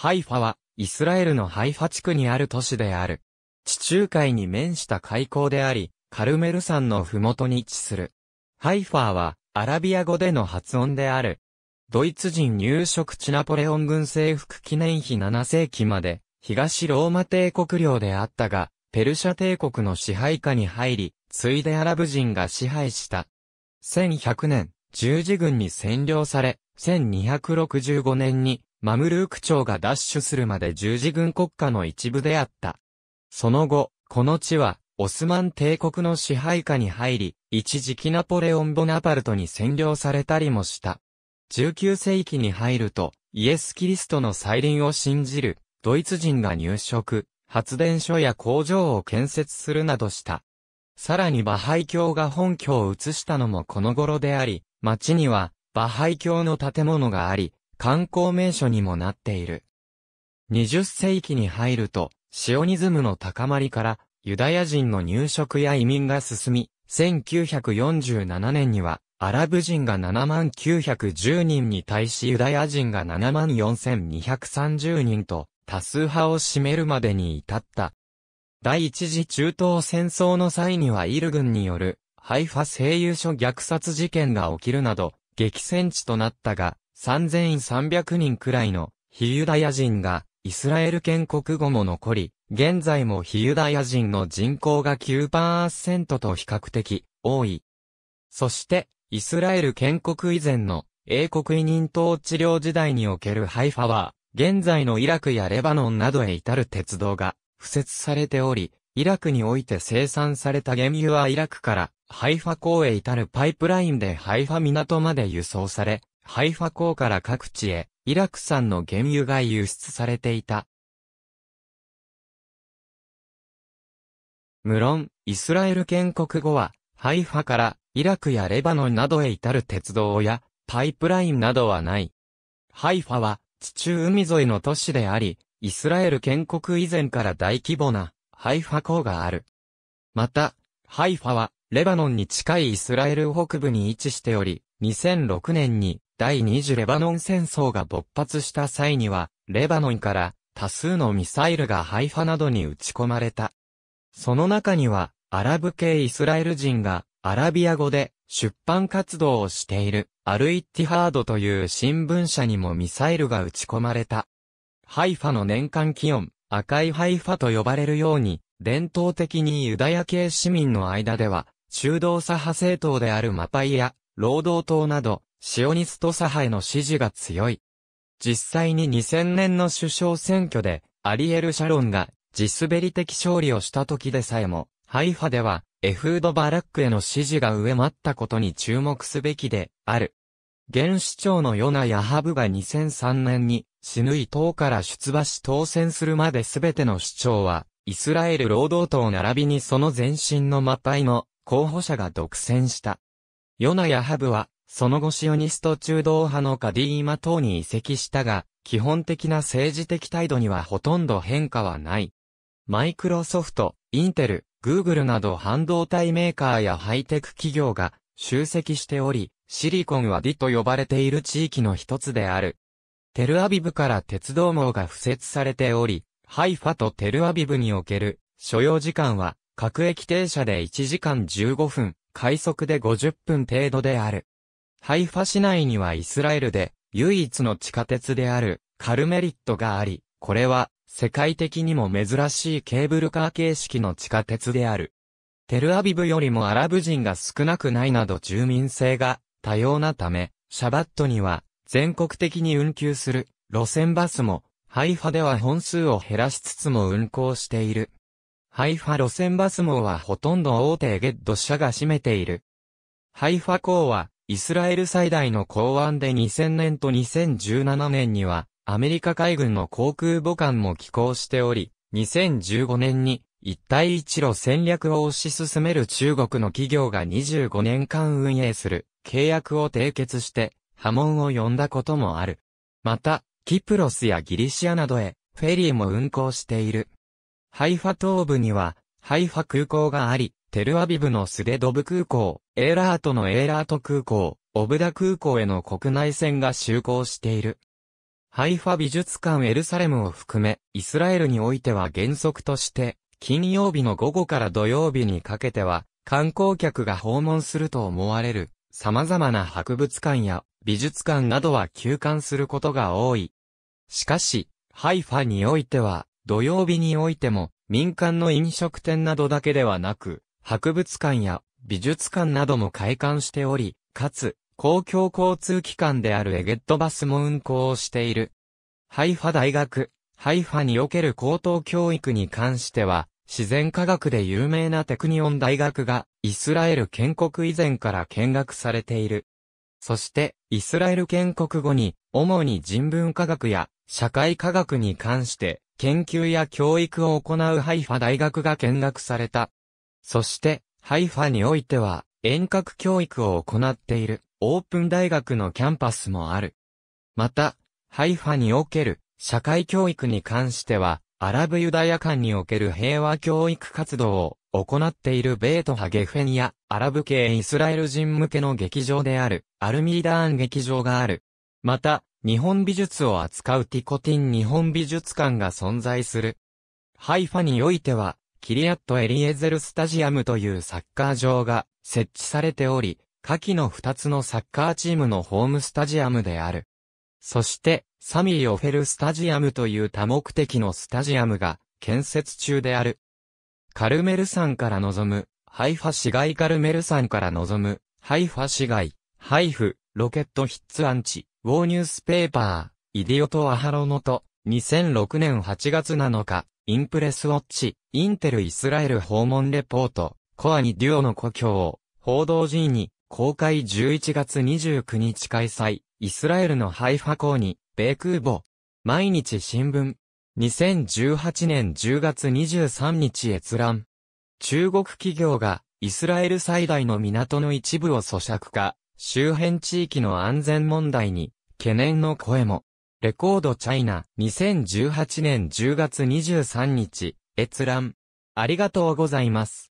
ハイファは、イスラエルのハイファ地区にある都市である。地中海に面した海溝であり、カルメル山のふもとに位置する。ハイファーは、アラビア語での発音である。ドイツ人入植地ナポレオン軍征服記念碑7世紀まで、東ローマ帝国領であったが、ペルシャ帝国の支配下に入り、ついでアラブ人が支配した。1100年、十字軍に占領され、1265年にマムルーク朝が奪取するまで十字軍国家の一部であった。その後、この地は、オスマン帝国の支配下に入り、一時期ナポレオン・ボナパルトに占領されたりもした。19世紀に入ると、イエス・キリストの再臨を信じる、ドイツ人が入植、発電所や工場を建設するなどした。さらにバハイ教が本拠を移したのもこの頃であり、町には、バハイ教の建物があり、観光名所にもなっている。20世紀に入ると、シオニズムの高まりから、ユダヤ人の入植や移民が進み、1947年には、アラブ人が7万910人に対しユダヤ人が7万4230人と、多数派を占めるまでに至った。第一次中東戦争の際にはイル軍による、ハイファ声優所虐殺事件が起きるなど、激戦地となったが、3300人くらいの非ユダヤ人がイスラエル建国後も残り、現在も非ユダヤ人の人口が9%と比較的多い。そして、イスラエル建国以前の英国委任統治領時代におけるハイファは、現在のイラクやレバノンなどへ至る鉄道が付設されており、イラクにおいて生産された原油はイラクからハイファ港へ至るパイプラインでハイファ港まで輸送され、ハイファ港から各地へ、イラク産の原油が輸出されていた。無論、イスラエル建国後は、ハイファからイラクやレバノンなどへ至る鉄道やパイプラインなどはない。ハイファは地中海沿いの都市であり、イスラエル建国以前から大規模なハイファ港がある。また、ハイファはレバノンに近いイスラエル北部に位置しており、2006年に第二次レバノン戦争が勃発した際には、レバノンから多数のミサイルがハイファなどに撃ち込まれた。その中には、アラブ系イスラエル人がアラビア語で出版活動をしているアルイッティハードという新聞社にもミサイルが撃ち込まれた。ハイファの年間気温、赤いハイファと呼ばれるように、伝統的にユダヤ系市民の間では、中道左派政党であるマパイや、労働党など、シオニスト左派への支持が強い。実際に2000年の首相選挙で、アリエル・シャロンが地滑り的勝利をした時でさえも、ハイファでは、エフード・バラックへの支持が上回ったことに注目すべきである。現市長のヨナ・ヤハブが2003年に、シヌイ党から出馬し当選するまで全ての市長は、イスラエル労働党並びにその前身のマパイの候補者が独占した。ヨナ・ヤハブは、その後シオニスト中道派のカディーマ等に移籍したが、基本的な政治的態度にはほとんど変化はない。マイクロソフト、インテル、グーグルなど半導体メーカーやハイテク企業が集積しており、シリコンはディと呼ばれている地域の一つである。テルアビブから鉄道網が付設されており、ハイファとテルアビブにおける所要時間は各駅停車で1時間15分、快速で50分程度である。ハイファ市内にはイスラエルで唯一の地下鉄であるカルメリットがあり、これは世界的にも珍しいケーブルカー形式の地下鉄である。テルアビブよりもアラブ人が少なくないなど住民性が多様なため、シャバットには全国的に運休する路線バスもハイファでは本数を減らしつつも運行している。ハイファ路線バス網はほとんど大手ゲッド社が占めている。ハイファ港はイスラエル最大の港湾で2000年と2017年には、アメリカ海軍の航空母艦も寄港しており、2015年に一帯一路戦略を推し進める中国の企業が25年間運営する契約を締結して波紋を呼んだこともある。また、キプロスやギリシアなどへフェリーも運航している。ハイファ東部にはハイファ空港があり、テルアビブのスデドブ空港、エーラートのエーラート空港、オブダ空港への国内線が就航している。ハイファ美術館エルサレムを含め、イスラエルにおいては原則として、金曜日の午後から土曜日にかけては、観光客が訪問すると思われる、様々な博物館や美術館などは休館することが多い。しかし、ハイファにおいては、土曜日においても、民間の飲食店などだけではなく、博物館や美術館なども開館しており、かつ、公共交通機関であるエゲットバスも運行をしている。ハイファ大学、ハイファにおける高等教育に関しては、自然科学で有名なテクニオン大学が、イスラエル建国以前から見学されている。そして、イスラエル建国後に、主に人文科学や社会科学に関して、研究や教育を行うハイファ大学が見学された。そして、ハイファにおいては、遠隔教育を行っているオープン大学のキャンパスもある。また、ハイファにおける社会教育に関しては、アラブユダヤ間における平和教育活動を行っているベートハゲフェンやアラブ系イスラエル人向けの劇場であるアルミーダーン劇場がある。また、日本美術を扱うティコティン日本美術館が存在する。ハイファにおいては、キリアット・エリエゼル・スタジアムというサッカー場が設置されており、下記の2つのサッカーチームのホームスタジアムである。そして、サミー・オフェル・スタジアムという多目的のスタジアムが建設中である。カルメル山から望む、ハイファ市街カルメル山から望む、ハイファ市街、ハイフ、ロケットヒッツアンチ、ウォーニュースペーパー、イディオト・アハロノと、2006年8月7日、インプレスウォッチ、インテルイスラエル訪問レポート、コアにデュオの故郷を、報道陣に、公開11月29日開催、イスラエルのハイファ港に、米空母、毎日新聞、2018年10月23日閲覧。中国企業が、イスラエル最大の港の一部を咀嚼化、周辺地域の安全問題に、懸念の声も。レコードチャイナ、2018年10月23日、閲覧。ありがとうございます。